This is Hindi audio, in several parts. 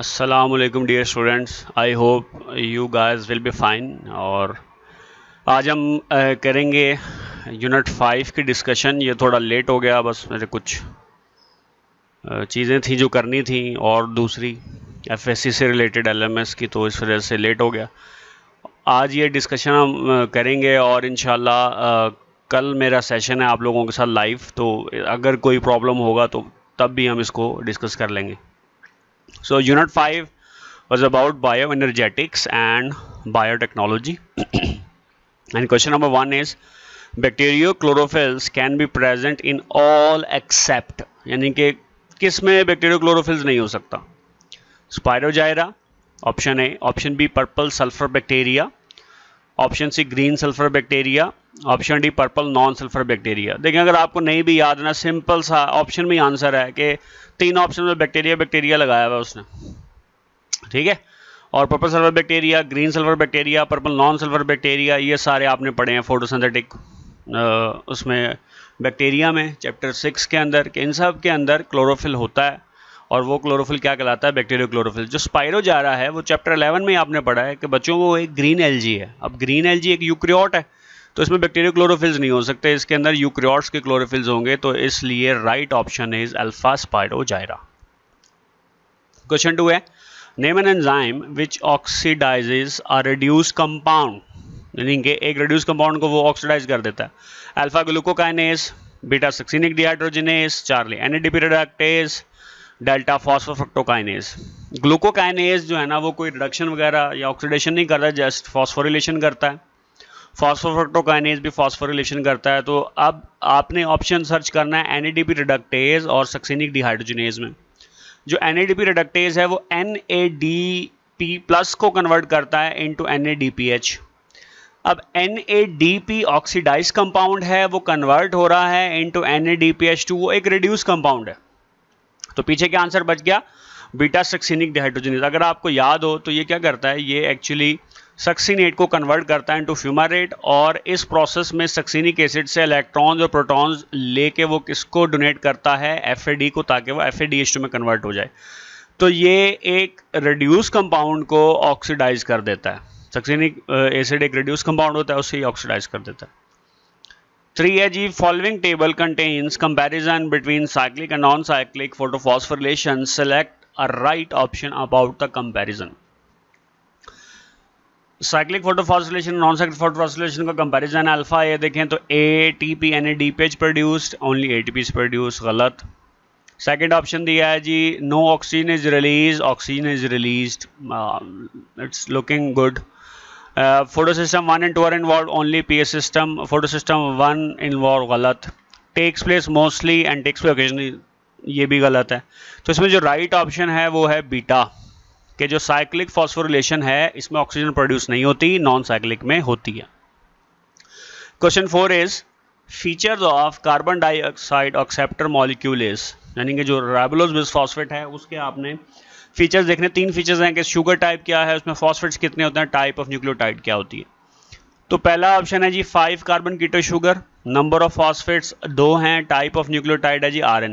Aslam dear students I hope you guys will be fine और आज हम करेंगे यूनिट फाइव की डिस्कशन ये थोड़ा लेट हो गया बस मेरे कुछ चीज़ें थी जो करनी थी और दूसरी एफएससी से रिलेटेड एलएमएस की तो इस वजह से लेट हो गया आज ये डिस्कशन हम करेंगे और इन कल मेरा सेशन है आप लोगों के साथ लाइव तो अगर कोई प्रॉब्लम होगा तो तब भी हम इसको डिस्कस कर लेंगे So unit 5 was about bioenergetics and biotechnology. and question number 1 is chlorophylls can be present in all except yani ke kis mein में chlorophylls nahi ho sakta spirogyra option a option b purple sulfur bacteria option C green sulphur bacteria option D purple non sulphur bacteria देखिए अगर आपको नहीं भी याद ना सिंपल सा ऑप्शन में आंसर है कि तीन ऑप्शन में बैक्टीरिया बैक्टीरिया लगाया हुआ उसने ठीक है और purple sulphur bacteria green sulphur bacteria purple non sulphur bacteria ये सारे आपने पढ़े हैं फोटोसिंथेटिक उसमें बैक्टीरिया में चैप्टर सिक्स के अंदर कि इन सब के अंदर क्लोरोफिल होता है और वो क्लोरोफिल क्या कहलाता है बैक्टीरियो क्लोरोफिल जो स्पायरो जा रहा है वो चैप्टर 11 में आपने पढ़ा है कि बच्चों वो एक ग्रीन एलजी है अब ग्रीन एलजी एक यूक्रियोट है तो इसमें बैक्टीरियो क्लोरोफिल्स नहीं हो सकते इसके अंदर यूक्रियोट्स के क्लोरोफिल्स होंगे तो इसलिए right option is alpha spirogyra question two है name an enzyme which oxidises or reduce compound यानी कि एक रिड्यूस कंपाउंड को वो ऑक्सीडाइज कर देता है alpha glucokinase beta succinic dehydrogenase Charlie NADP reductase delta phosphofructokinase glucokinase जो है ना वो कोई रिडक्शन वगैरह या ऑक्सीडेशन नहीं करता जस्ट फॉस्फोरिलेशन करता है फॉस्फोफ्रुक्टोकाइनेज भी फॉस्फोरिलेशन करता है तो अब आपने ऑप्शन सर्च करना है एन रिडक्टेज और सक्सिनिक डिहाइड्रोजनेज में जो एन रिडक्टेज है वो एन प्लस को कन्वर्ट करता है इनटू एच अब N A D P oxidise compound है वो कन्वर्ट हो रहा है to N A D P H two वो एक रिड्यूस कंपाउंड है तो पीछे क्या आंसर बच गया बीटा सक्सिनिक डिहाइड्रोजनेज अगर आपको याद हो तो ये क्या करता है ये एक्चुअली सक्सिनेट को कन्वर्ट करता है इनटू फ्यूमारेट और इस प्रोसेस में सक्सिनिक एसिड से इलेक्ट्रॉन्स और प्रोटॉन्स लेके वो किसको डोनेट करता है एफ को ताकि वो एफ में कन्वर्ट हो जाए तो ये एक रिड्यूस कंपाउंड को ऑक्सीडाइज कर देता है सक्सिनिक एसिड एक रिड्यूस कंपाउंड होता है उसे ही ऑक्सीडाइज कर देता है Three है जी following table contains comparison between cyclic and non-cyclic photophosphorylation. Select a right option about the comparison. Cyclic photophosphorylation non cyclic photophosphorylation का कंपैरिजन अल्फा ये देखें तो A T P N A D PH produced only A T P produce गलत सेकेंड ऑप्शन दिया है जी no oxygen is release oxygen is release it's looking good photo system one and two are involve only P system photo system one involve गलत takes place mostly and takes place occasionally ये भी गलत है तो इसमें जो राइट right ऑप्शन है वो है बीटा के जो साइक्लिक फॉस्फोरिलेशन है इसमें ऑक्सीजन प्रोड्यूस नहीं होती नॉन साइक्लिक में होती है question four is features of carbon dioxide acceptor molecule is यानी कि जो रेबुलोज फॉस्फेट है उसके आपने फीचर्स देखने तीन फीचर्स हैं कि शुगर टाइप क्या है उसमें फॉस्फेट्स कितने होते हैं टाइप ऑफ न्यूक्लियोटाइड क्या होती है तो पहला ऑप्शन है जी five carbon keto sugar number of phosphates दो हैं टाइप ऑफ न्यूक्लियोटाइड है जी आर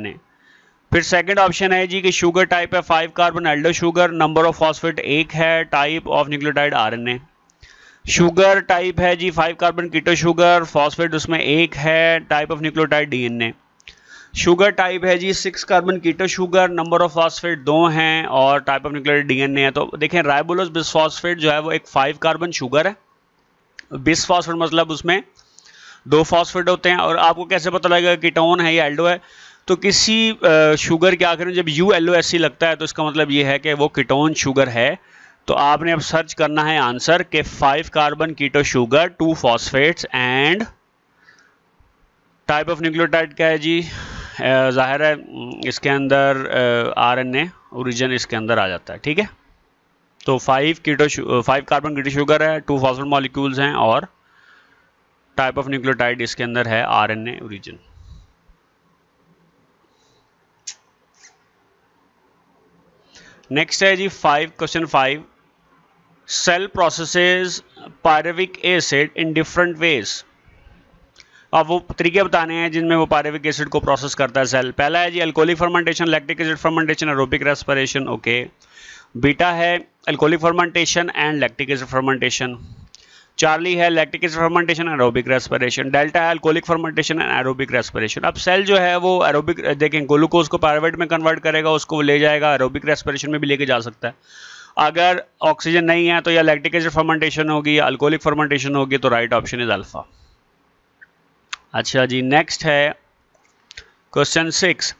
फिर सेकेंड ऑप्शन है जी कि शुगर टाइप है five carbon aldo sugar number of phosphate एक है type of nucleotide R sugar type है जी five carbon keto sugar phosphate उसमें एक है type of nucleotide DNA sugar type है जी six carbon keto sugar number of phosphate दो हैं और टाइप ऑफ न्यूक्लियर डीएनए है तो देखें राइबोलोस बिस्फॉस्फेट जो है वो एक फाइव कार्बन शुगर है बिस्फॉस्फेट मतलब उसमें दो फॉस्फेट होते हैं और आपको कैसे पता लगेगा कीटोन है या एल्डो है तो किसी शुगर के आखिर में जब यू एल ओ लगता है तो इसका मतलब ये है कि वो कीटोन शुगर है तो आपने अब सर्च करना है आंसर के five carbon keto sugar two phosphates and type of nucleotide क्या है जी ज़ाहिर है इसके अंदर आरएनए ओरिजिन इसके अंदर आ जाता है ठीक है तो five keto five carbon keto sugar है टू फॉस्फेट मॉलिक्यूल्स हैं और टाइप ऑफ न्यूक्लियोटाइड इसके अंदर है आरएनए ओरिजिन नेक्स्ट है जी five question five cell processes pyruvic acid in different ways अब वो तरीके बताने हैं जिनमें वो पारेविक एसिड को प्रोसेस करता है सेल पहला है जी alcoholic fermentation lactic acid fermentation aerobic respiration okay beta है alcoholic fermentation and lactic acid fermentation Charlie है lactic acid fermentation aerobic respiration delta है alcoholic fermentation and aerobic respiration अब सेल जो है वो एरोबिक देखें ग्लूकोज को पारवेट में कन्वर्ट करेगा उसको वो ले जाएगा एरोबिक रेस्पिरेशन में भी लेके जा सकता है अगर ऑक्सीजन नहीं है तो या लैक्टिक एसिड फर्मेंटेशन होगी या अल्कोहलिक फर्मेंटेशन होगी तो राइट ऑप्शन इज अल्फा अच्छा जी नेक्स्ट है question six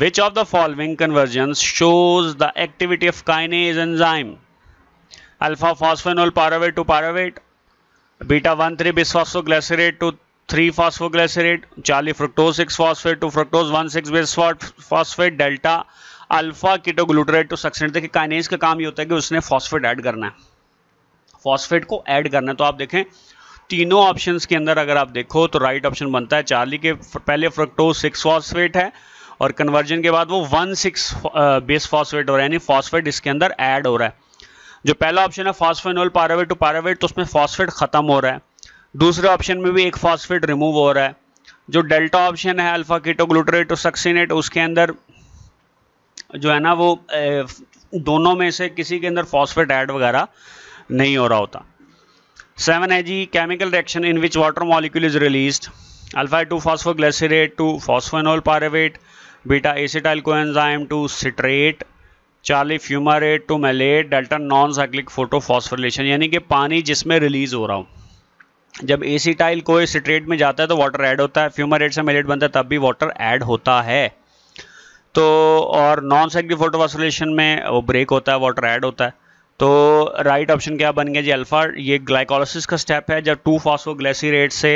which of the following conversion shows the activity of kinase enzyme alpha phosphoenol pyruvate to pyruvate beta one three bisphosphoglycerate to three phosphoglycerate Charlie fructose six phosphate to fructose one six bisphosphate delta alpha ketoglutarate to succinate देखिए काइनेज का काम ये होता है कि उसने फॉस्फेट ऐड करना है फॉस्फेट को ऐड करना है तो आप देखें तीनों ऑप्शंस के अंदर अगर आप देखो तो राइट ऑप्शन बनता है चार्ली के पहले फ्रक्टोज सिक्स फॉस्फेट है और कन्वर्जन के बाद वो वन सिक्स बेस फॉस्फेट हो रहा है यानी फॉस्फेट इसके अंदर ऐड हो रहा है जो पहला ऑप्शन है फॉस्फेनोल पारावेट टू पारावेट तो उसमें फॉस्फेट खत्म हो रहा है दूसरे ऑप्शन में भी एक फॉस्फेट रिमूव हो रहा है जो डेल्टा ऑप्शन है अल्फा किटोग्लूटरेट और सक्सीनेट उसके अंदर जो है ना वो uh, दोनों में से किसी के अंदर फॉस्फेट ऐड वगैरह नहीं हो रहा होता seven 7 reaction in which in molecule is release is to alpha 2 to phosphoenol phosphonol beta beta को enzyme to citrate Charlie fumarate to malate delta non cyclic photophosphorylation यानी कि पानी जिसमें रिलीज हो रहा हो जब एसिटाइल कोई सिट्रेट में जाता है तो वाटर ऐड होता है फ्यूमारेट से मेलेट बनता है तब भी वाटर ऐड होता है तो और नॉन साइक्लिक फोटोफॉस्फोरिलेशन में वो ब्रेक होता है वाटर ऐड होता है तो राइट right ऑप्शन क्या बन गया जी अल्फा ये ग्लाइकोलोसिस का स्टेप है जब टू फॉस्फोग्लाइसीरेट से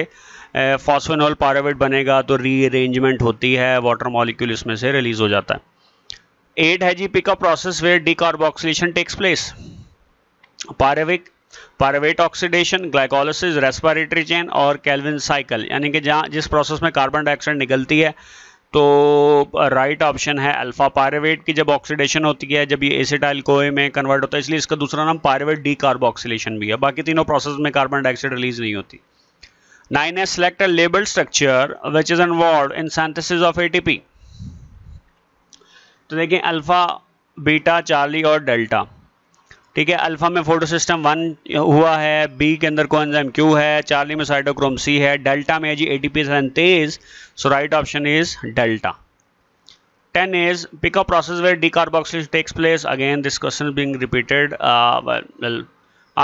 फॉस्फेनॉल पारावेट बनेगा तो रीअरेंजमेंट होती है वाटर मॉलिक्यूल इसमें से रिलीज हो जाता है एट है जी pickup process where decarboxylation takes place pyruvic pyruvate oxidation glycolysis respiratory chain और कैलविन साइकिल यानी कि जहाँ जिस प्रोसेस में कार्बन डाइऑक्साइड निकलती है तो राइट ऑप्शन है अल्फा पायरेवेट की जब ऑक्सीडेशन होती है जब ये एसिटाइल कोए में कन्वर्ट होता है इसलिए इसका दूसरा नाम पायरेवेट डी कार्बोक्सीलेशन भी है बाकी तीनों प्रोसेस में कार्बन डाइऑक्साइड रिलीज नहीं होती nine is select label structure which is involve in synthesis of ATP तो देखिए अल्फा बीटा चार्ली और डेल्टा ठीक है अल्फा में फोटो सिस्टम वन हुआ है बी के अंदर कोएंजाइम क्यू है चार्ली में साइडोक्रोम सी है डेल्टा में जी A T P synthase so right option is delta ten is pickup process where decarboxylation takes place again this question being repeated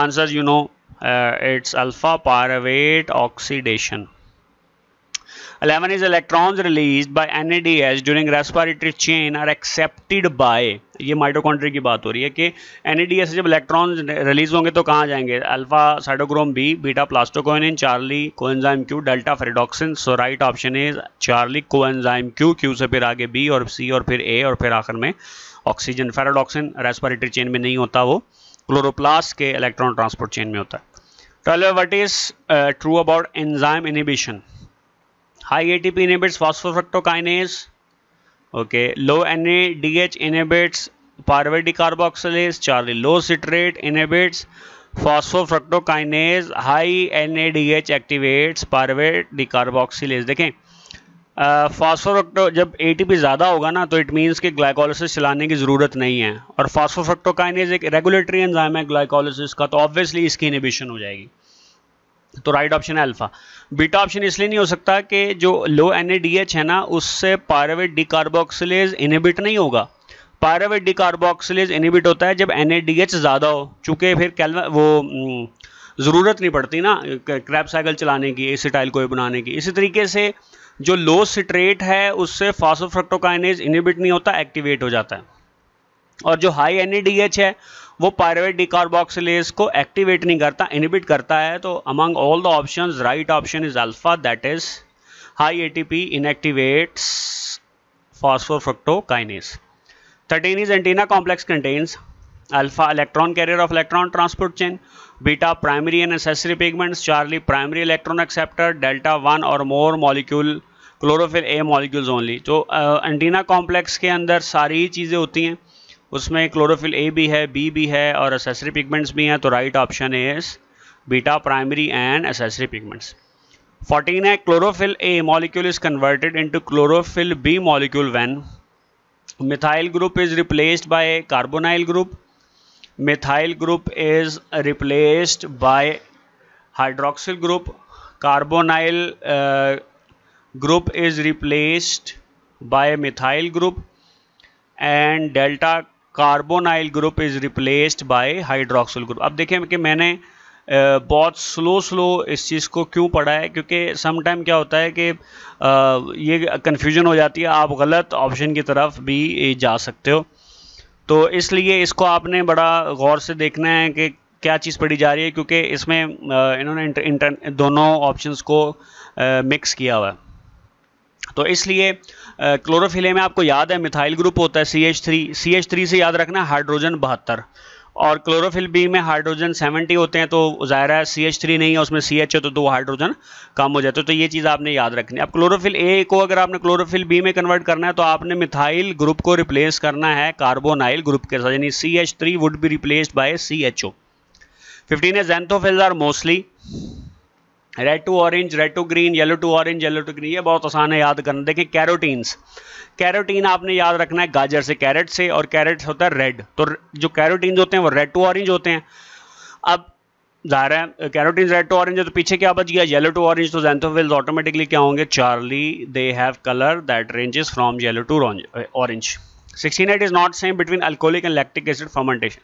answer you know it's alpha pyruvate oxidation 11 is electrons released by NADH during respiratory chain are accepted by ये माइटोकॉन्ड्री की बात हो रही है कि NADH से जब इलेक्ट्रॉन्स रिलीज होंगे तो कहाँ जाएंगे alpha cytochrome B beta plastocyanin Charlie coenzyme Q delta ferredoxin so right option is Charlie coenzyme Q Q से फिर आगे बी और सी और फिर ए और फिर आखिर में ऑक्सीजन फेराडॉक्सिन रेस्पिरेटरी चेन में नहीं होता वो क्लोरोप्लास्ट के इलेक्ट्रॉन ट्रांसपोर्ट चेन में होता है twelve what is true about enzyme inhibition high ATP inhibits phosphofructokinase okay low NADH inhibits parvati carboxylase Charlie low citrate inhibits phosphofructokinase high NADH activates parvati carboxylase देखें फॉस्फोफ्रक्टो जब एटीपी ज़्यादा होगा ना तो इट मीन्स कि ग्लाइकोलिसिस चलाने की ज़रूरत नहीं है और फॉस्फोफ्रक्टोकाइनेज एक रेगुलेटरी एंजाइम है ग्लाइकोलिसिस का तो ऑब्वियसली इसकी इनिबिशन हो जाएगी तो राइट ऑप्शन है अल्फा बीटा ऑप्शन इसलिए नहीं हो सकता कि जो लो एन है ना उससे पायरावेट डिकार्बोक्सिलेज इनिबिट नहीं होगा पायरावेट डिकार्बोक्सिलेज इनिबिट होता है जब एन ज़्यादा हो चूँकि फिर कैलवा वो हम्म, ज़रूरत नहीं पड़ती ना क्रैप साइकिल चलाने की एसिटाइल कोई बनाने की इसी तरीके से जो लो सिट्रेट है उससे फासोफ्रक्टोकाइनेज इनिबिट नहीं होता एक्टिवेट हो जाता है और जो हाई एन है वो पायरवेट डिकार्बोक्सिलेज को एक्टिवेट नहीं करता इनिबिट करता है तो among all the option right option is alpha that is high ATP inactivates phosphofructokinase thirteen is antenna complex contains alpha electron carrier of electron transport chain beta primary and accessory pigments Charlie primary electron acceptor delta one or more molecule chlorophyll A molecules only तो एंटीना uh, कॉम्प्लेक्स के अंदर सारी चीज़ें होती हैं उसमें क्लोरोफिल ए भी है बी भी है और असेसरी पिगमेंट्स भी हैं तो right option is beta primary and accessory pigments 14 है chlorophyll A molecule is converted into chlorophyll B molecule when methyl group is replaced by carbonyl group methyl group is replaced by hydroxyl group carbonyl group is replaced by methyl group and delta carbonyl group is replaced by hydroxyl group अब देखें कि मैंने बहुत स्लो स्लो इस चीज़ को क्यों पढ़ा है क्योंकि समटाइम क्या होता है कि ये कन्फ्यूजन हो जाती है आप गलत ऑप्शन की तरफ भी जा सकते हो तो इसलिए इसको आपने बड़ा गौर से देखना है कि क्या चीज़ पढ़ी जा रही है क्योंकि इसमें इन्होंने दोनों ऑप्शंस को मिक्स किया हुआ है तो इसलिए क्लोरोफिले में आपको याद है मिथाइल ग्रुप होता है C H three C H three से याद रखना हाइड्रोजन बहत्तर और क्लोरोफिल बी में हाइड्रोजन 70 होते हैं तो ज़ाहिर है सी एच थ्री नहीं है उसमें सी एच है तो दो हाइड्रोजन कम हो जाते हैं तो ये चीज़ आपने याद रखनी है अब क्लोरोफिल ए को अगर आपने क्लोरोफिल बी में कन्वर्ट करना है तो आपने मिथाइल ग्रुप को रिप्लेस करना है कार्बोनाइल ग्रुप के साथ यानी C H three would be replaced by C H O fifteen xanthophylls are mostly red to orange red to green yellow to orange yellow to green ये बहुत आसान है याद करना देखिए कैरोटीन्स कैरोटीन आपने याद रखना है गाजर से कैरेट से और कैरेट होता है रेड तो जो कैरोटीन्स होते हैं वो रेड टू ऑरेंज होते हैं अब ज़ाहिर है कैरोटीन रेड टू ऑरेंज है तो पीछे क्या बच गया येलो टू ऑरेंज तो जैंथोफिल्स ऑटोमेटिकली क्या होंगे Charlie they have colour that ranges from yellow to orange sixteen is not same between alcoholic and lactic acid fermentation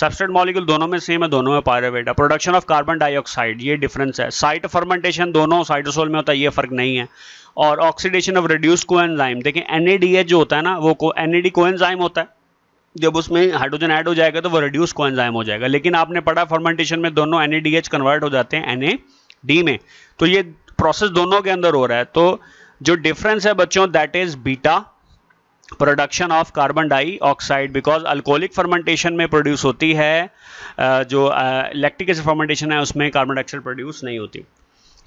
substrate molecule दोनों में सेम है दोनों में पायरेवेट है प्रोडक्शन ऑफ कार्बन डाइऑक्साइड ये डिफरेंस है साइट फर्मेंटेशन दोनों साइटोसोल में होता है ये फर्क नहीं है और ऑक्सीडेशन ऑफ रिड्यूस कोएंजाइम देखिए एन जो होता है ना वो को एन कोएंजाइम होता है जब उसमें हाइड्रोजन ऐड हो जाएगा तो वो रिड्यूस कोएंजाइम हो जाएगा लेकिन आपने पढ़ा फर्मेंटेशन में दोनों एन कन्वर्ट हो जाते हैं एन डी में तो ये प्रोसेस दोनों के अंदर हो रहा है तो जो डिफरेंस है बच्चों that is beta production of carbon dioxide because alcoholic fermentation में प्रोड्यूस होती है जो इलेक्ट्रिक एसिड फर्मेंटेशन है उसमें कार्बन डाइऑक्साइड प्रोड्यूस नहीं होती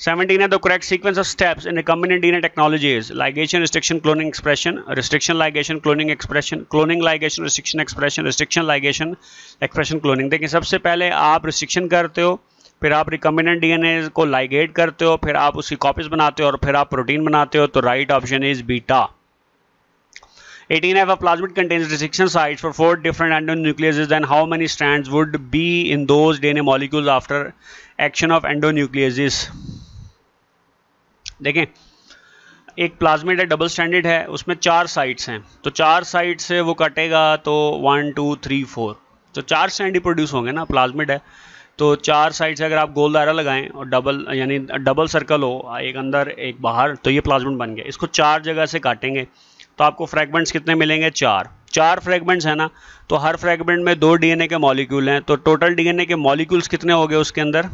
17 है the correct sequence of steps in recombinant DNA technologies ligation restriction cloning expression restriction ligation cloning expression cloning ligation restriction expression restriction ligation expression cloning देखिए सबसे पहले आप रिस्ट्रिक्शन करते हो फिर आप रिकम्बिनेंट डीएनए को लाइगेट करते हो फिर आप उसकी कॉपीज बनाते हो और फिर आप प्रोटीन बनाते हो तो right option is beta 18 have a plasmid contains restriction sites for four different nucleases then how many strands would be in those DNA molecules after action of nucleases देखें एक प्लाज्मिड है डबल स्टैंडर्ड है उसमें चार साइट्स हैं तो चार साइट से वो कटेगा तो वन टू थ्री फोर तो चार स्टैंड ही प्रोड्यूस होंगे ना प्लाज्मिड है तो चार साइड से अगर आप गोल दायरा लगाएं और डबल यानी डबल सर्कल हो एक अंदर एक बाहर तो ये प्लाज्मिड बन गया इसको चार जगह से काटेंगे तो आपको फ्रेगमेंट्स कितने मिलेंगे चार चार फ्रेगमेंट्स हैं ना तो हर फ्रेगमेंट में दो डीएनए के मॉलिक्यूल हैं तो टोटल डीएनए के मॉलिक्यूल्स कितने हो गए उसके अंदर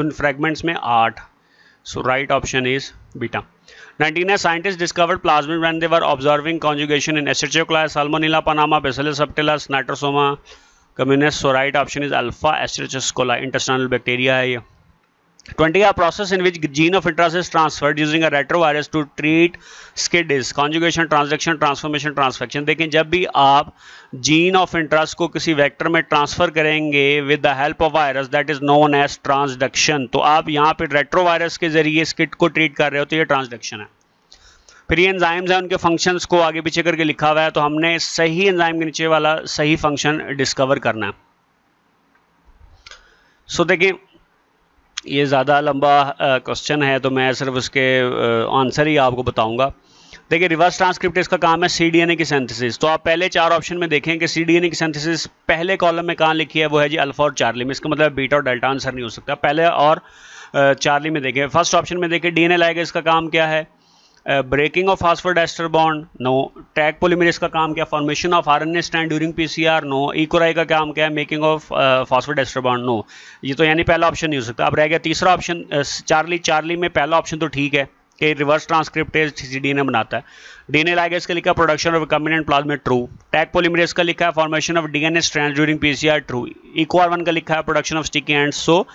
उन फ्रेगमेंट्स में आठ so right option is beta nineteen scientist discovered plasmid when they were observing conjugation in एसिडो coli Salmonella Panama Bacillus subtilis Nitrosomonas communis so right option is alpha Escherichia coli intestinal bacteria है ये 20 a process in which gene of interest is transferred using a retrovirus to treat skid conjugation transaction transformation transfection देखें जब भी आप gene of interest को किसी वेक्टर में ट्रांसफर करेंगे with the help of virus that is known as transduction तो आप यहाँ पे रेट्रोवायरस के जरिए स्किड को ट्रीट कर रहे हो तो ये ट्रांसडक्शन है फिर ये एंजाइम्स हैं उनके फंक्शंस को आगे पीछे करके लिखा हुआ है तो हमने सही एंजाइम के नीचे वाला सही फंक्शन डिस्कवर करना है सो so, देखिए ये ज़्यादा लंबा क्वेश्चन है तो मैं सिर्फ उसके आंसर ही आपको बताऊंगा देखिए रिवर्स ट्रांसक्रिप्ट इसका काम है सी डी एन ए की सेंथेसिस तो आप पहले चार ऑप्शन में देखें कि सी डी एन ए की सेंथेसिस पहले कॉलम में कहाँ लिखी है वो है जी अल्फा और चार्ली में इसका मतलब बीटा और डेल्टा आंसर नहीं हो सकता पहले और चार्ली में देखें फर्स्ट ऑप्शन में देखें डी एन ए लाएगा इसका काम क्या है breaking of phosphodiester bond no Taq polymerase का काम क्या formation of R N A strand during PCR no EcoRI का काम क्या है making of phosphodiester bond no ये तो यानी पहला ऑप्शन नहीं हो सकता अब रह गया तीसरा ऑप्शन चार्ली चार्ली में पहला ऑप्शन तो ठीक है कि रिवर्स ट्रांसक्रिप्टेज डीएनए बनाता है डीएनए लाइगेज का लिखा production of recombinant plasma true Taq polymerase का लिखा है formation of DNA strand during PCR true EcoR one का लिखा है production of sticky end so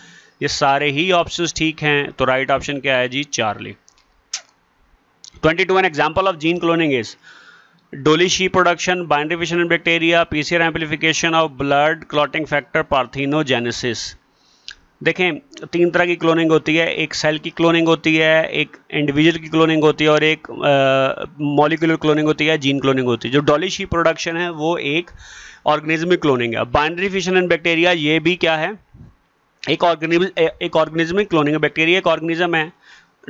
ये सारे ही ऑप्शंस ठीक हैं तो राइट ऑप्शन क्या है जी Charlie 22 an example of gene cloning is Dolly sheep production, binary fission in bacteria, PCR amplification of blood clotting factor parthenogenesis. देखें तीन तरह की क्लोनिंग होती है एक सेल की क्लोनिंग होती है एक इंडिविजुअल की क्लोनिंग होती है और एक मॉलिकुलर क्लोनिंग होती है जीन क्लोनिंग होती है जो डॉली शी प्रोडक्शन है वो एक ऑर्गेनिज्मिक क्लोनिंग है बाइंड्री फिशन एंड बैक्टीरिया ये भी क्या है एक ऑर्गेनिज एक ऑर्गेनिज्मिक क्लोनिंग है बैक्टीरिया एक ऑर्गेनिज्म है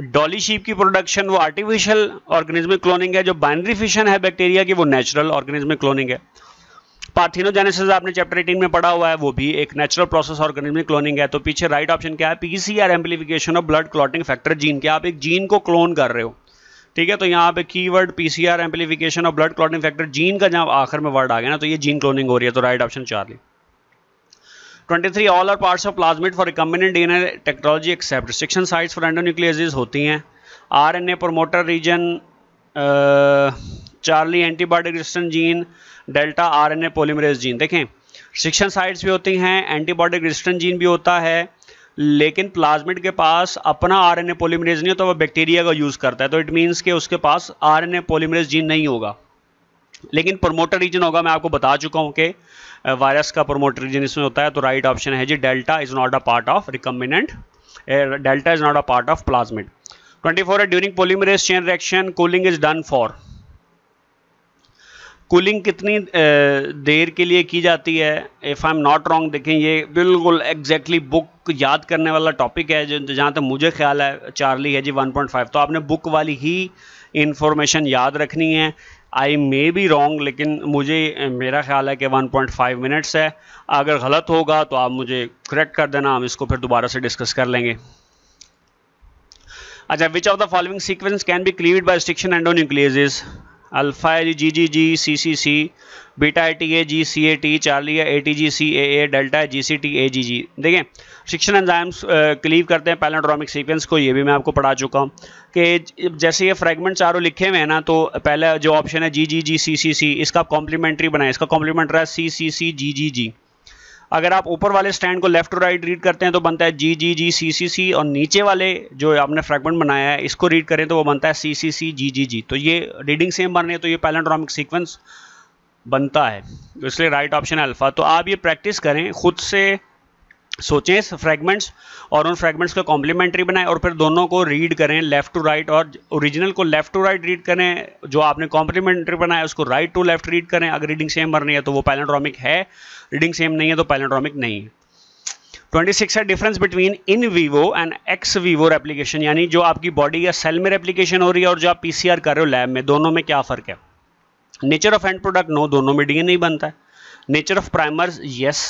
डॉली शीप की प्रोडक्शन वो आर्टिफिशियल ऑर्गेनिज्मिक क्लोनिंग है जो बाइनरी फिशन है बैक्टीरिया की वो नेचुरल ऑर्गेनिज्मिक क्लोनिंग है पार्थिनोजेनेसिस आपने चैप्टर 18 में पढ़ा हुआ है वो भी एक नेचुरल प्रोसेस ऑर्गेनिज्मिक क्लोनिंग है तो पीछे राइट ऑप्शन क्या है PCR amplification of blood clotting factor gene क्या आप एक जीन को क्लोन कर रहे हो ठीक है तो यहाँ पे keyword PCR amplification of blood clotting factor gene का जहाँ आखिर में वर्ड आ गया ना तो ये जीन क्लोनिंग हो रही है तो right option Charlie three all are parts of plasmid for recombinant DNA technology except restriction sites for endonucleases होती हैं A promoter region Charlie antibody resistant gene delta RNA polymerase gene देखें रिस्ट्रिक्शन साइट्स भी होती हैं एंटीबॉडी रेजिस्टेंट जीन भी होता है लेकिन प्लाज्मिड के पास अपना आरएनए पॉलीमरेज नहीं होता तो वह बैक्टीरिया का यूज़ करता है तो इट मीन्स के उसके पास आरएनए पॉलीमरेज जीन नहीं होगा लेकिन प्रमोटर रीजन होगा मैं आपको बता चुका हूं कि वायरस का प्रमोटर रीजन इसमें होता है तो राइट ऑप्शन है जी delta is not a part of recombinant delta is not a part of plasmid 24 four during polymerase chain reaction cooling is done for cooling कितनी देर के लिए की जाती है if I am not wrong देखें ये बिल्कुल एग्जैक्टली बुक याद करने वाला टॉपिक है जहाँ तक मुझे ख्याल है चार्ली है जी 1.5 तो आपने बुक वाली ही इन्फॉर्मेशन याद रखनी है आई मे बी रॉन्ग लेकिन मुझे मेरा ख्याल है कि 1.5 मिनट्स है अगर गलत होगा तो आप मुझे करेक्ट कर देना हम इसको फिर दोबारा से डिस्कस कर लेंगे अच्छा which of the following sequence can be cleaved by restriction endonucleases alpha है G G G C C C beta A T A G C A T Charlie A T G C A A delta G C T A G G देखें शिक्षण एंजाइम्स क्लीव करते हैं पैलेंड्रोमिक सीक्वेंस को ये भी मैं आपको पढ़ा चुका हूँ कि जैसे ये फ्रेगमेंट चारों लिखे हुए हैं ना तो पहला जो ऑप्शन है G G G C C सी इसका कॉम्प्लीमेंट्री बनाए इसका कॉम्प्लीमेंट रहा है सी सी सी जी जी जी अगर आप ऊपर वाले स्टैंड को लेफ्ट और राइट रीड करते हैं तो बनता है G G G C C सी और नीचे वाले जो आपने फ्रेगमेंट बनाया है इसको रीड करें तो वो बनता है सी सी सी जी जी जी तो ये रीडिंग सेम बन रही है तो ये पैलेंड्रामिक सीक्वेंस बनता है तो इसलिए राइट ऑप्शन है अल्फ़ा तो आप ये प्रैक्टिस करें खुद से सोचें फ्रेगमेंट्स और उन फ्रेगमेंट्स को कॉम्प्लीमेंट्री बनाएं और फिर दोनों को रीड करें लेफ्ट टू राइट और ओरिजिनल को लेफ्ट टू राइट रीड करें जो आपने कॉम्प्लीमेंट्री बनाया उसको राइट टू लेफ्ट रीड करें अगर रीडिंग सेम रही है तो वो पैलेंड्रॉमिक है रीडिंग सेम नहीं है तो पैलेंड्रॉमिक नहीं है 26 है difference between in vivo and ex vivo replication यानी जो आपकी बॉडी या सेल में रेप्लीकेशन हो रही है और जो आप पीसीआर कर रहे हो लैब में दोनों में क्या फ़र्क है nature of end product no दोनों में डीएनए नहीं बनता है नेचर ऑफ प्राइमर्स यस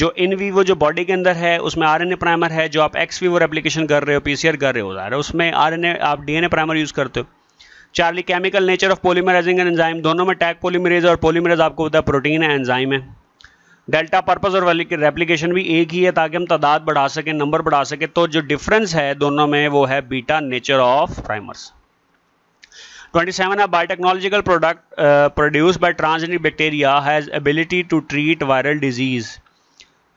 जो इन वीवो जो बॉडी के अंदर है उसमें आरएनए प्राइमर है जो आप एक्स वीवो रेप्लीकेशन कर रहे हो पीसीआर कर रहे हो ज़ाहिर उसमें आरएनए आप डीएनए प्राइमर यूज़ करते हो Charlie chemical nature of polymerizing and enzyme दोनों में टैग पोलीमरेज और पोलीमरेज आपको पता है प्रोटीन है एंजाइम है डेल्टा पर्पज़ और रेप्लीकेशन भी एक ही है ताकि हम तादाद बढ़ा सकें नंबर बढ़ा सकें तो जो डिफरेंस है दोनों में वो है beta nature of primers 27 seven है biotechnological product produce by transgenic bacteria has ability to treat viral disease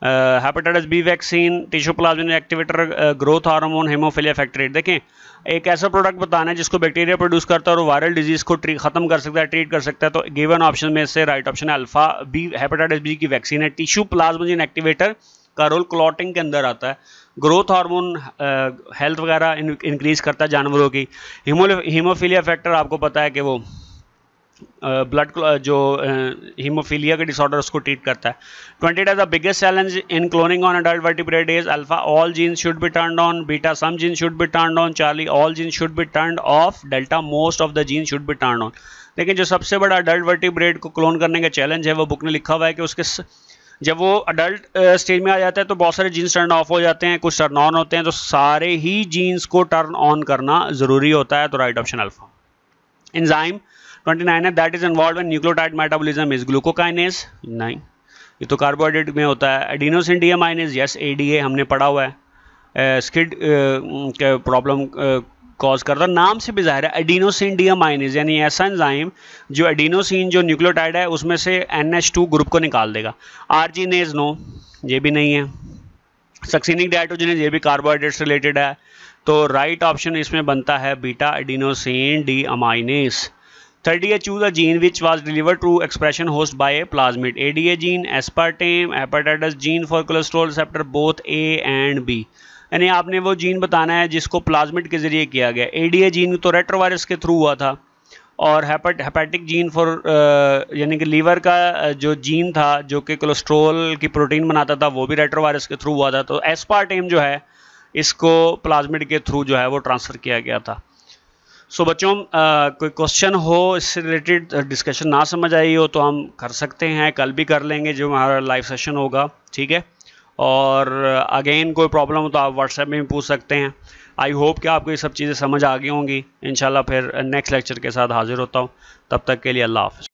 hepatitis B vaccine tissue plasma activator growth hormone haemophilia factor eight देखें एक ऐसा प्रोडक्ट बताना है जिसको बैक्टीरिया प्रोड्यूस करता है और वायरल डिजीज़ को ख़त्म कर सकता है ट्रीट कर सकता है तो गिवन ऑप्शन में से राइट ऑप्शन है अल्फा बी हेपेटाइटिस बी की वैक्सीन है टिश्यू जिन एक्टिवेटर का रोल क्लॉटिंग के अंदर आता है ग्रोथ हार्मोन हेल्थ वगैरह इंक्रीज़ करता है जानवरों की हिमोफीलिया फैक्टर आपको पता है कि वो ब्लड जो हीमोफीलिया के डिसऑर्डर उसको ट्रीट करता है twenty days the biggest challenge in cloning on adult vertebrate is alpha all gene should be turn on beta some gene should be turn on Charlie all gene should be turn off delta most of the gene should be turn on लेकिन जो सबसे बड़ा अडल्ट वर्टिब्रेड को क्लोन करने का चैलेंज है वो बुक ने लिखा हुआ है कि उसके जब वो अडल्ट स्टेज में आ जाता है तो बहुत सारे जीन्स टर्न ऑफ हो जाते हैं कुछ टर्न ऑन होते हैं तो सारे ही जीन्स को टर्न ऑन करना ज़रूरी होता है तो राइट ऑप्शन अल्फा एंजाइम 29 है that is involve in nucleotide metabolism is glucokinase नहीं ये तो कार्बोहाइड्रेट में होता है एडिनोसिन डी यस ए हमने पढ़ा हुआ है स्किड प्रॉब्लम कॉज करता है नाम से भी जाहिर है एडिनोसिन डी माइनिज यानी ऐसा एंजाइम जो एडिनोसिन जो न्यूक्लियोटाइड है उसमें से एन एच टू ग्रुप को निकाल देगा आरजीनेज नो ये भी नहीं है सक्सिनिक डाइट्रोजिनेज ये भी कार्बोहाइड्रेट से रिलेटेड है तो राइट right ऑप्शन इसमें बनता है beta adenosine deaminase the gene which was deliver to expression host by A by A D A gene aspartame hepatitis gene for cholesterol receptor both A and B यानी आपने वो जीन बताना है जिसको प्लाजमिट के जरिए किया गया ए डी ए जीन तो रेट्रोवायरस के थ्रू हुआ था और हेपेट हेपेटिक जीन फॉर यानी कि लीवर का जो जीन था जो कि कोलेस्ट्रोल की प्रोटीन बनाता था वो भी रेट्रोवायरस के थ्रू हुआ था तो एस्पार्टेम जो है इसको प्लाज्मिड के थ्रू जो है वो ट्रांसफ़र किया गया था सो बच्चों आ, कोई क्वेश्चन हो इससे रिलेटेड डिस्कशन ना समझ आई हो तो हम कर सकते हैं कल भी कर लेंगे जो हमारा लाइव सेशन होगा ठीक है और अगेन कोई प्रॉब्लम हो तो आप व्हाट्सएप में भी पूछ सकते हैं आई होप कि आपको ये सब चीज़ें समझ आ गई होंगी इन फिर नेक्स्ट लेक्चर के साथ हाजिर होता हूँ तब तक के लिए अल्लाह हाफ़